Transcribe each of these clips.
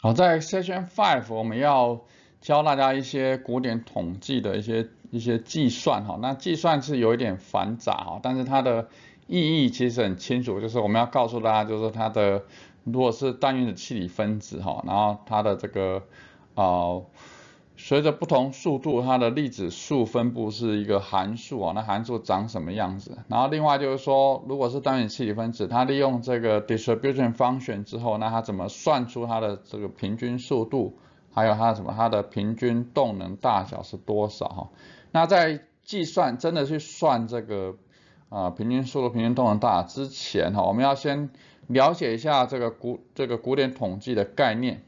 好，在 Session Five 我们要教大家一些古典统计的一些一些计算哈，那计算是有一点繁杂哈，但是它的意义其实很清楚，就是我们要告诉大家，就是它的。如果是单元的气体分子哈，然后它的这个呃，随着不同速度，它的粒子数分布是一个函数啊。那函数长什么样子？然后另外就是说，如果是单元气体分子，它利用这个 distribution function 之后，那它怎么算出它的这个平均速度，还有它什么它的平均动能大小是多少？哈，那在计算真的去算这个。啊，平均速度、平均动能大之前，哈，我们要先了解一下这个古这个古典统计的概念。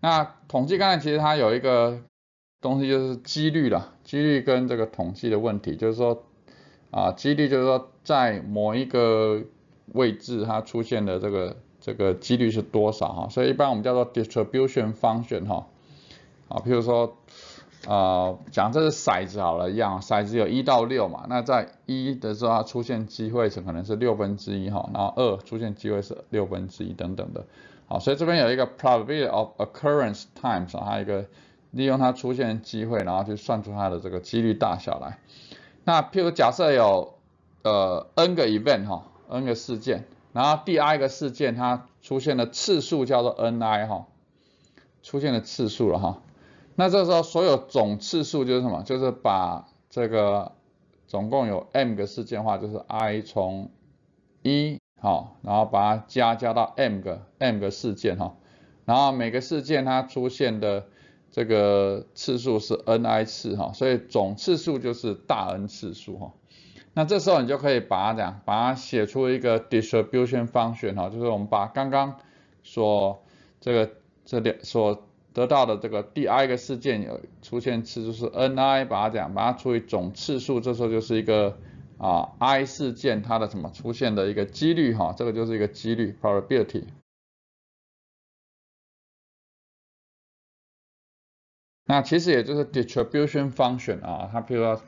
那统计概念其实它有一个东西就是几率了，几率跟这个统计的问题，就是说啊，几率就是说在某一个位置它出现的这个这个几率是多少哈，所以一般我们叫做 distribution function 哈，啊，譬如说。呃，讲这是骰子好了，一样，骰子有一到六嘛，那在一的时候它出现机会是可能是六分之一哈，然后二出现机会是六分之一等等的，好，所以这边有一个 probability of occurrence times，有一个利用它出现机会，然后去算出它的这个几率大小来。那譬如假设有呃 n 个 event 哈，n 个事件，然后第 i 个事件它出现的次数叫做 n i 哈，出现的次数了哈。那这时候所有总次数就是什么？就是把这个总共有 m 个事件的话，就是 i 从一好，然后把它加加到 m 个 m 个事件哈，然后每个事件它出现的这个次数是 ni 次哈，所以总次数就是大 N 次数哈。那这时候你就可以把它样，把它写出一个 distribution function 哈，就是我们把刚刚所这个这两所得到的这个第二个事件有出现次，数是 n i 把它讲，把它除以总次数，这时候就是一个啊 i 事件它的什么出现的一个几率哈，这个就是一个几率 probability。那其实也就是 distribution function 啊，它比如说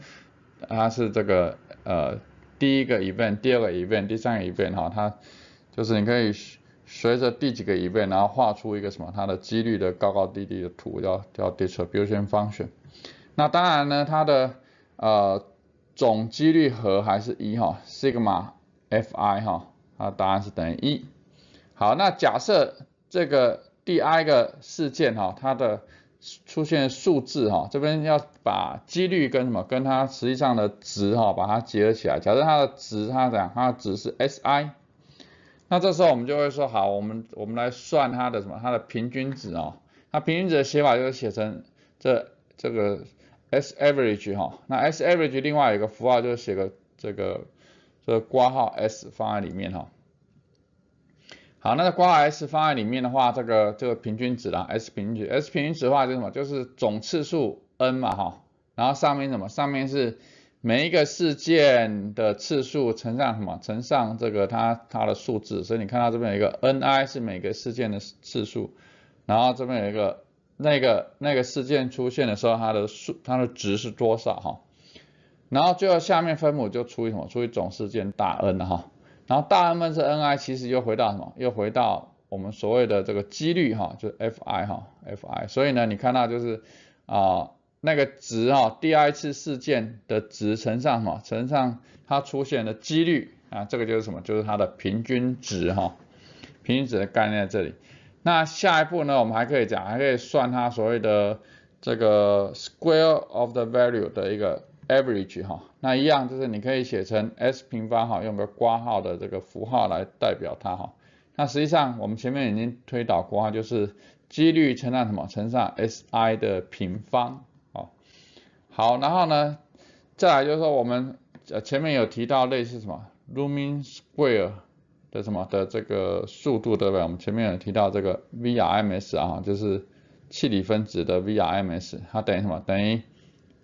它是这个呃第一个 event，第二个 event，第三个 event 哈，它就是你可以。随着第几个一倍，然后画出一个什么，它的几率的高高低低的图，叫叫 distribution function。那当然呢，它的呃总几率和还是一哈，sigma fi 哈，它答案是等于一。好，那假设这个第 i 个事件哈，它的出现数字哈，这边要把几率跟什么，跟它实际上的值哈，把它结合起来。假设它的值它怎样，它的值是 si。那这时候我们就会说，好，我们我们来算它的什么，它的平均值哦。那平均值的写法就是写成这这个 s average 哈。那 s average 另外一个符号就是写个这个这括号 s 放在里面哈。好，那括号 s 放在里面的话，这个这个平均值啦，s 平均值，s 平均值的话就是什么？就是总次数 n 嘛哈。然后上面什么？上面是。每一个事件的次数乘上什么？乘上这个它它的数字。所以你看到这边有一个 n_i 是每个事件的次数，然后这边有一个那个那个事件出现的时候它的数它的值是多少哈？然后最后下面分母就除以什么？除以总事件大 n 哈。然后大 n 分是 n_i 其实又回到什么？又回到我们所谓的这个几率哈，就是 f_i 哈 f_i。所以呢你看到就是啊。那个值哦，第二次事件的值乘上什么？乘上它出现的几率啊，这个就是什么？就是它的平均值哈。平均值的概念在这里。那下一步呢，我们还可以讲，还可以算它所谓的这个 square of the value 的一个 average 哈。那一样就是你可以写成 s 平方哈，用个括号的这个符号来代表它哈。那实际上我们前面已经推导过，就是几率乘上什么？乘上 si 的平方。好，然后呢，再来就是说我们呃前面有提到类似什么 Rumin Square 的什么的这个速度对不对？我们前面有提到这个 V RMS 啊，就是气体分子的 V RMS，它等于什么？等于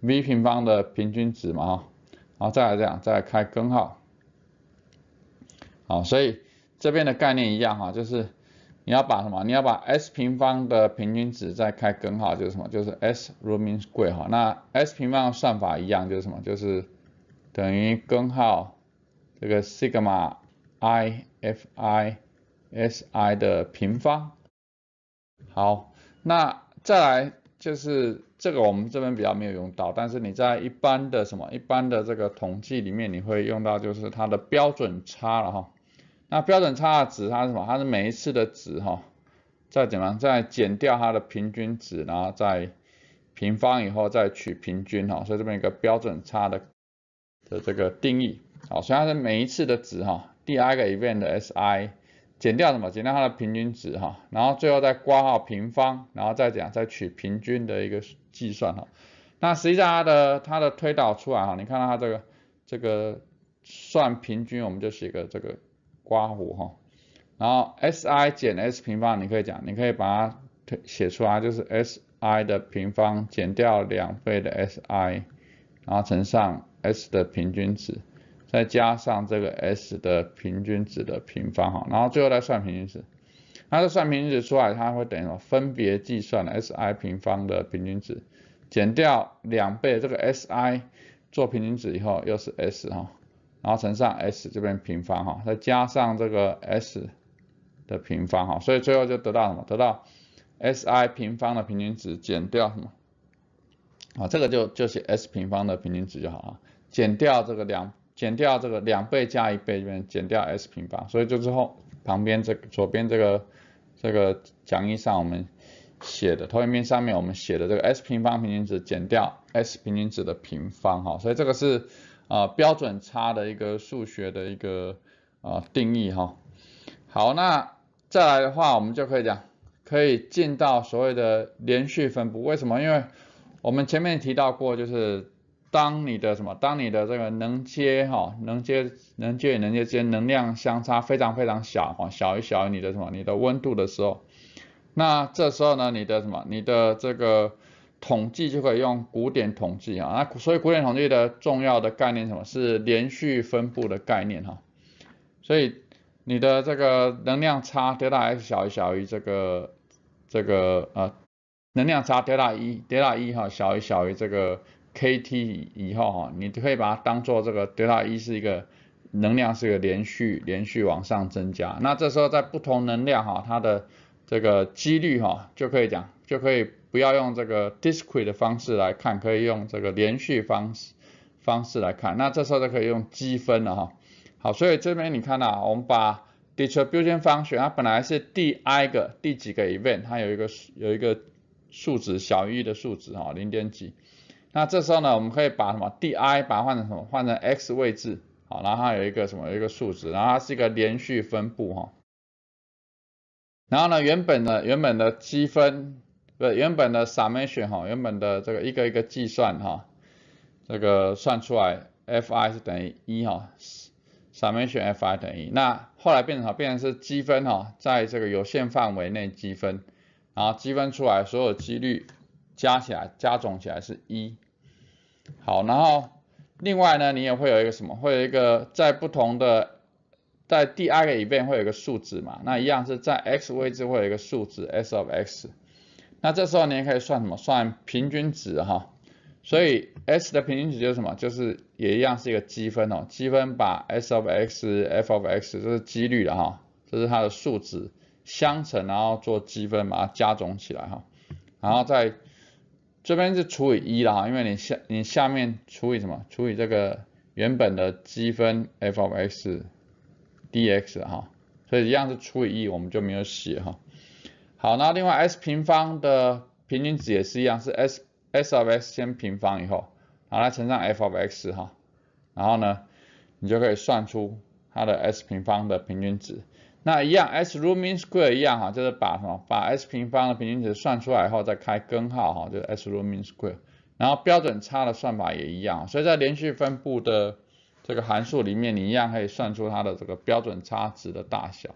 V 平方的平均值嘛哈，然后再来这样，再来开根号。好，所以这边的概念一样哈，就是。你要把什么？你要把 s 平方的平均值再开根号，就是什么？就是 s room square in 哈。那 s 平方算法一样，就是什么？就是等于根号这个 sigma i fi si 的平方。好，那再来就是这个我们这边比较没有用到，但是你在一般的什么一般的这个统计里面你会用到，就是它的标准差了哈。那标准差的值，它是什么？它是每一次的值哈，再怎么，再减掉它的平均值，然后再平方以后再取平均哈。所以这边一个标准差的的这个定义，好，虽然是每一次的值哈，第 i 个 event s i 减掉什么？减掉它的平均值哈，然后最后再括号平方，然后再怎样再取平均的一个计算哈。那实际上它的它的推导出来哈，你看到它这个这个算平均，我们就写个这个。刮胡哈，然后 S i 减 S 平方，你可以讲，你可以把它写出来，就是 S i 的平方减掉两倍的 S i，然后乘上 S 的平均值，再加上这个 S 的平均值的平方哈，然后最后再算平均值。那这算平均值出来，它会等于什么？分别计算 S i 平方的平均值，减掉两倍这个 S i 做平均值以后，又是 S 哈。然后乘上 s 这边平方哈，再加上这个 s 的平方哈，所以最后就得到什么？得到 s i 平方的平均值减掉什么？啊，这个就就是 s 平方的平均值就好了，减掉这个两减掉这个两倍加一倍这边减掉 s 平方，所以就之后旁边这左边这个这个讲义上我们写的投影面上面我们写的这个 s 平方平均值减掉 s 平均值的平方哈，所以这个是。啊，标准差的一个数学的一个啊定义哈。好，那再来的话，我们就可以讲，可以进到所谓的连续分布。为什么？因为我们前面提到过，就是当你的什么，当你的这个能接哈，能接能接与能接之间能量相差非常非常小哈，小于小于你的什么，你的温度的时候，那这时候呢，你的什么，你的这个。统计就可以用古典统计啊，那所以古典统计的重要的概念什么是连续分布的概念哈，所以你的这个能量差 delta x 小于小于这个这个呃能量差 delta 1 delta 1哈小于小于这个 k t 以后啊，你可以把它当做这个 delta 1是一个能量是一个连续连续往上增加，那这时候在不同能量哈它的这个几率哈就可以讲就可以。不要用这个 discrete 的方式来看，可以用这个连续方式方式来看。那这时候就可以用积分了哈。好，所以这边你看到，我们把 distribution function 它本来是第 i 个第几个 event，它有一个有一个数值小于一的数值哈，零点几。那这时候呢，我们可以把什么 d i，把它换成什么，换成 x 位置，好，然后它有一个什么，有一个数值，然后它是一个连续分布哈。然后呢，原本的原本的积分。对，原本的 summation 哈，原本的这个一个一个计算哈，这个算出来 f i 是等于一哈，summation f i 等于一。那后来变成变成是积分哈，在这个有限范围内积分，然后积分出来所有几率加起来加总起来是一。好，然后另外呢，你也会有一个什么？会有一个在不同的在第二个里面会有一个数值嘛？那一样是在 x 位置会有一个数值 s of x。那这时候你也可以算什么？算平均值哈，所以 S 的平均值就是什么？就是也一样是一个积分哦，积分把 S of X f of X 这是几率的哈，这是它的数值相乘，然后做积分把它加总起来哈，然后在这边是除以一啦，因为你下你下面除以什么？除以这个原本的积分 f of X dX 哈，所以一样是除以一，我们就没有写哈。好，那另外 s 平方的平均值也是一样，是 s s of x 先平方以后，好，来乘上 f of x 哈，然后呢，你就可以算出它的 s 平方的平均值。那一样，s root mean square 一样哈，就是把什么，把 s 平方的平均值算出来以后再开根号哈，就是 s root mean square。然后标准差的算法也一样，所以在连续分布的这个函数里面，你一样可以算出它的这个标准差值的大小。